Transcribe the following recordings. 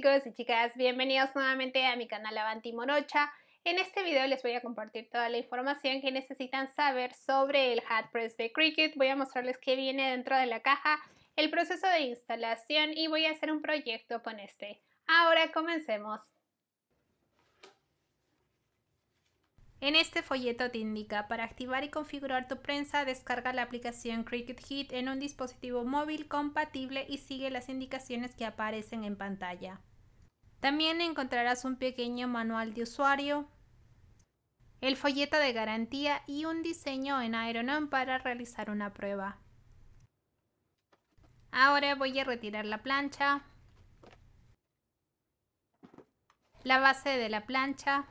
chicos y chicas, bienvenidos nuevamente a mi canal Avanti Morocha. En este video les voy a compartir toda la información que necesitan saber sobre el Hat Press de Cricut. Voy a mostrarles qué viene dentro de la caja, el proceso de instalación y voy a hacer un proyecto con este. Ahora comencemos. En este folleto te indica, para activar y configurar tu prensa, descarga la aplicación Cricut Heat en un dispositivo móvil compatible y sigue las indicaciones que aparecen en pantalla. También encontrarás un pequeño manual de usuario, el folleto de garantía y un diseño en Aeronom para realizar una prueba. Ahora voy a retirar la plancha, la base de la plancha.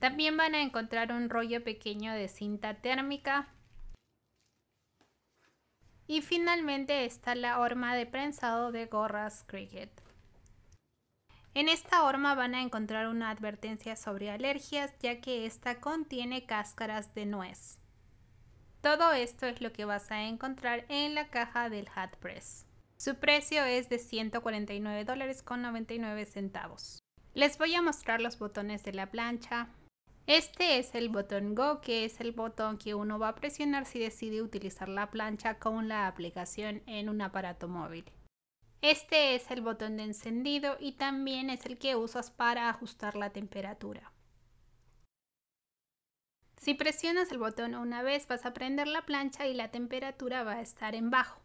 También van a encontrar un rollo pequeño de cinta térmica. Y finalmente está la horma de prensado de gorras Cricket. En esta horma van a encontrar una advertencia sobre alergias ya que esta contiene cáscaras de nuez. Todo esto es lo que vas a encontrar en la caja del Hat Press. Su precio es de $149.99. dólares con centavos. Les voy a mostrar los botones de la plancha. Este es el botón Go, que es el botón que uno va a presionar si decide utilizar la plancha con la aplicación en un aparato móvil. Este es el botón de encendido y también es el que usas para ajustar la temperatura. Si presionas el botón una vez vas a prender la plancha y la temperatura va a estar en bajo.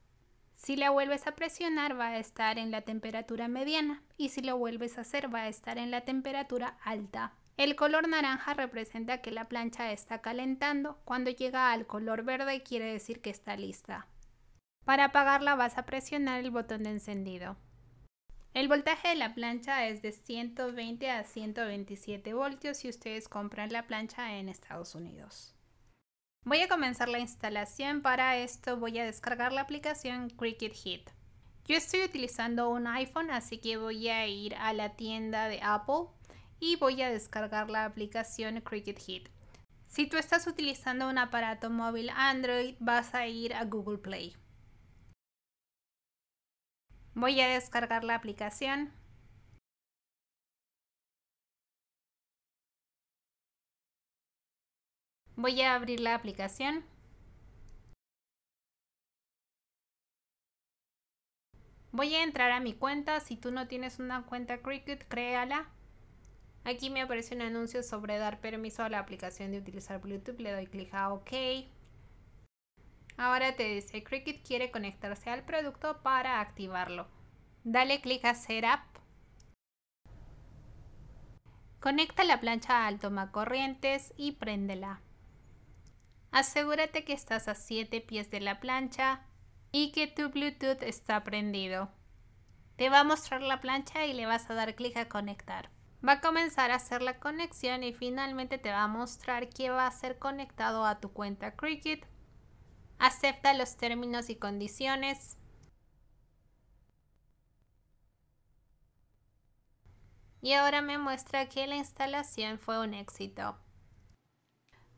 Si la vuelves a presionar va a estar en la temperatura mediana y si lo vuelves a hacer va a estar en la temperatura alta. El color naranja representa que la plancha está calentando, cuando llega al color verde quiere decir que está lista. Para apagarla vas a presionar el botón de encendido. El voltaje de la plancha es de 120 a 127 voltios si ustedes compran la plancha en Estados Unidos. Voy a comenzar la instalación, para esto voy a descargar la aplicación Cricut Heat. Yo estoy utilizando un iPhone, así que voy a ir a la tienda de Apple y voy a descargar la aplicación Cricut Heat. Si tú estás utilizando un aparato móvil Android, vas a ir a Google Play. Voy a descargar la aplicación. Voy a abrir la aplicación. Voy a entrar a mi cuenta. Si tú no tienes una cuenta Cricut, créala. Aquí me aparece un anuncio sobre dar permiso a la aplicación de utilizar Bluetooth. Le doy clic a OK. Ahora te dice, Cricut quiere conectarse al producto para activarlo. Dale clic a Setup. Conecta la plancha al tomacorrientes y préndela. Asegúrate que estás a 7 pies de la plancha y que tu Bluetooth está prendido. Te va a mostrar la plancha y le vas a dar clic a conectar. Va a comenzar a hacer la conexión y finalmente te va a mostrar que va a ser conectado a tu cuenta Cricut Acepta los términos y condiciones. Y ahora me muestra que la instalación fue un éxito.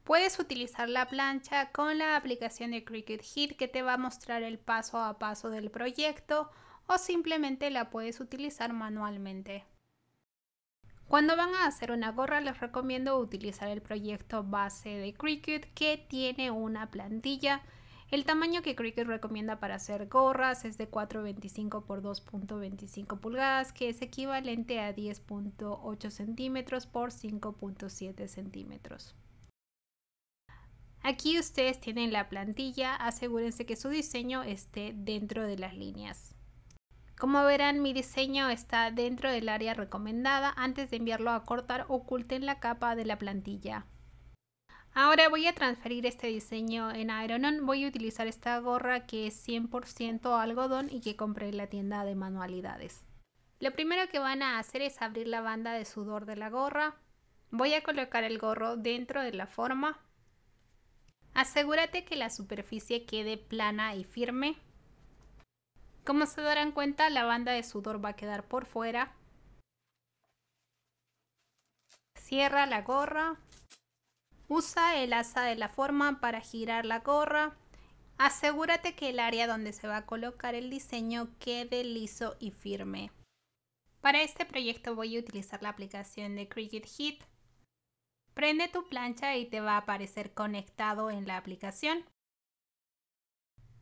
Puedes utilizar la plancha con la aplicación de Cricut Heat que te va a mostrar el paso a paso del proyecto o simplemente la puedes utilizar manualmente. Cuando van a hacer una gorra les recomiendo utilizar el proyecto base de Cricut que tiene una plantilla el tamaño que Cricut recomienda para hacer gorras es de 4.25 por 2.25 pulgadas, que es equivalente a 10.8 centímetros por 5.7 centímetros. Aquí ustedes tienen la plantilla, asegúrense que su diseño esté dentro de las líneas. Como verán, mi diseño está dentro del área recomendada. Antes de enviarlo a cortar, oculten la capa de la plantilla. Ahora voy a transferir este diseño en Iron Voy a utilizar esta gorra que es 100% algodón y que compré en la tienda de manualidades. Lo primero que van a hacer es abrir la banda de sudor de la gorra. Voy a colocar el gorro dentro de la forma. Asegúrate que la superficie quede plana y firme. Como se darán cuenta, la banda de sudor va a quedar por fuera. Cierra la gorra Usa el asa de la forma para girar la gorra. Asegúrate que el área donde se va a colocar el diseño quede liso y firme. Para este proyecto voy a utilizar la aplicación de Cricut Heat. Prende tu plancha y te va a aparecer conectado en la aplicación.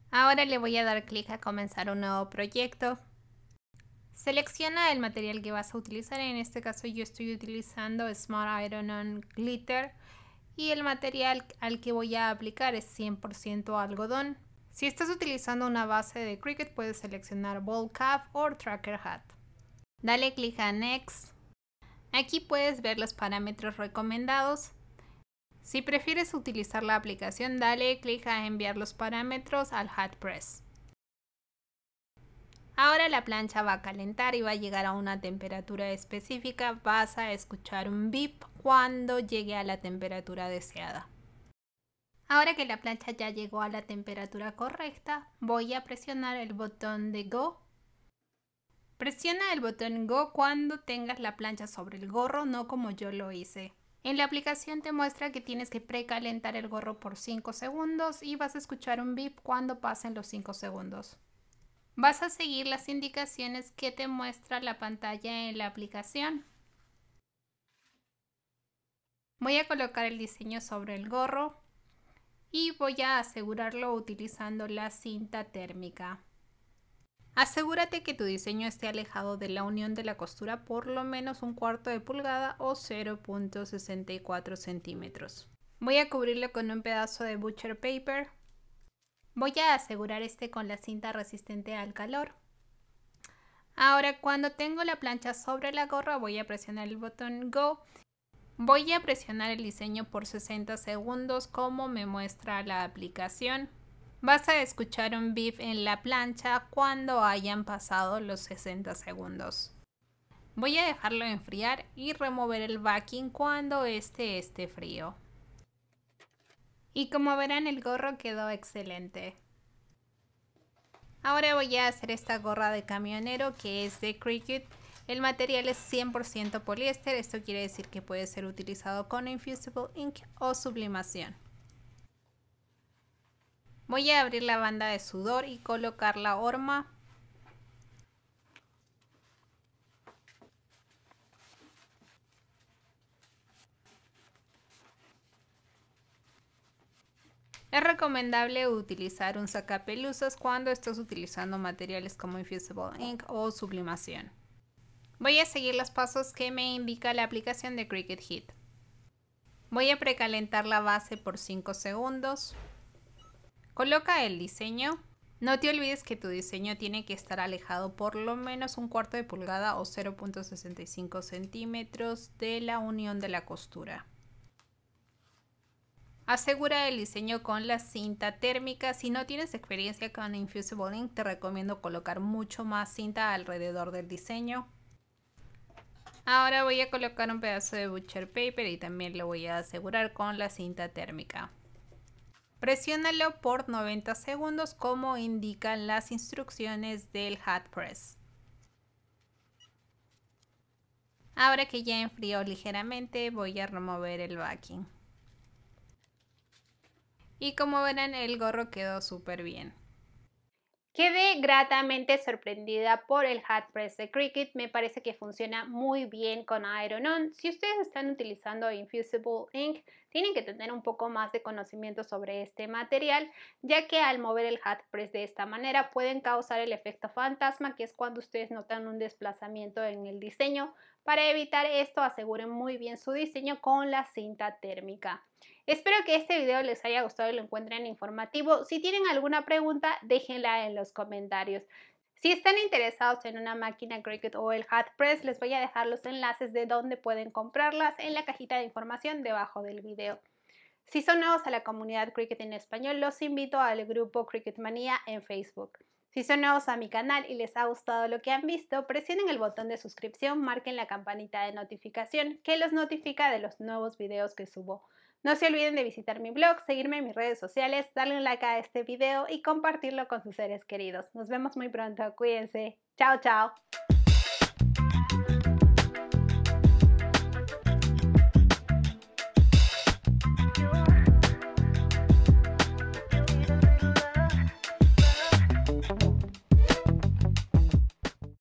Ahora le voy a dar clic a comenzar un nuevo proyecto. Selecciona el material que vas a utilizar, en este caso yo estoy utilizando Smart Iron On Glitter y el material al que voy a aplicar es 100% algodón. Si estás utilizando una base de Cricut puedes seleccionar Ball Cap o Tracker Hat. Dale clic a Next. Aquí puedes ver los parámetros recomendados. Si prefieres utilizar la aplicación, dale clic a enviar los parámetros al Hat Press. Ahora la plancha va a calentar y va a llegar a una temperatura específica. Vas a escuchar un bip cuando llegue a la temperatura deseada. Ahora que la plancha ya llegó a la temperatura correcta, voy a presionar el botón de Go. Presiona el botón Go cuando tengas la plancha sobre el gorro, no como yo lo hice. En la aplicación te muestra que tienes que precalentar el gorro por 5 segundos y vas a escuchar un bip cuando pasen los 5 segundos. Vas a seguir las indicaciones que te muestra la pantalla en la aplicación. Voy a colocar el diseño sobre el gorro y voy a asegurarlo utilizando la cinta térmica. Asegúrate que tu diseño esté alejado de la unión de la costura por lo menos un cuarto de pulgada o 0.64 centímetros. Voy a cubrirlo con un pedazo de butcher paper Voy a asegurar este con la cinta resistente al calor. Ahora cuando tengo la plancha sobre la gorra voy a presionar el botón Go. Voy a presionar el diseño por 60 segundos como me muestra la aplicación. Vas a escuchar un beep en la plancha cuando hayan pasado los 60 segundos. Voy a dejarlo enfriar y remover el backing cuando este esté frío. Y como verán el gorro quedó excelente. Ahora voy a hacer esta gorra de camionero que es de Cricut. El material es 100% poliéster, esto quiere decir que puede ser utilizado con Infusible Ink o sublimación. Voy a abrir la banda de sudor y colocar la horma Es recomendable utilizar un sacapelusas cuando estás utilizando materiales como Infusible Ink o sublimación. Voy a seguir los pasos que me indica la aplicación de Cricut Heat. Voy a precalentar la base por 5 segundos. Coloca el diseño. No te olvides que tu diseño tiene que estar alejado por lo menos un cuarto de pulgada o 0.65 centímetros de la unión de la costura. Asegura el diseño con la cinta térmica. Si no tienes experiencia con Infusible Ink, te recomiendo colocar mucho más cinta alrededor del diseño. Ahora voy a colocar un pedazo de butcher paper y también lo voy a asegurar con la cinta térmica. Presiónalo por 90 segundos como indican las instrucciones del hat press. Ahora que ya enfrió ligeramente voy a remover el backing. Y como verán, el gorro quedó súper bien. Quedé gratamente sorprendida por el hat press de Cricut, me parece que funciona muy bien con Iron On. Si ustedes están utilizando Infusible Ink, tienen que tener un poco más de conocimiento sobre este material, ya que al mover el hat press de esta manera pueden causar el efecto fantasma, que es cuando ustedes notan un desplazamiento en el diseño, para evitar esto, aseguren muy bien su diseño con la cinta térmica. Espero que este video les haya gustado y lo encuentren informativo. Si tienen alguna pregunta, déjenla en los comentarios. Si están interesados en una máquina Cricut o el Hat Press, les voy a dejar los enlaces de dónde pueden comprarlas en la cajita de información debajo del video. Si son nuevos a la comunidad Cricut en español, los invito al grupo Cricut Manía en Facebook. Si son nuevos a mi canal y les ha gustado lo que han visto, presionen el botón de suscripción, marquen la campanita de notificación que los notifica de los nuevos videos que subo. No se olviden de visitar mi blog, seguirme en mis redes sociales, darle un like a este video y compartirlo con sus seres queridos. Nos vemos muy pronto, cuídense. Chao, chao.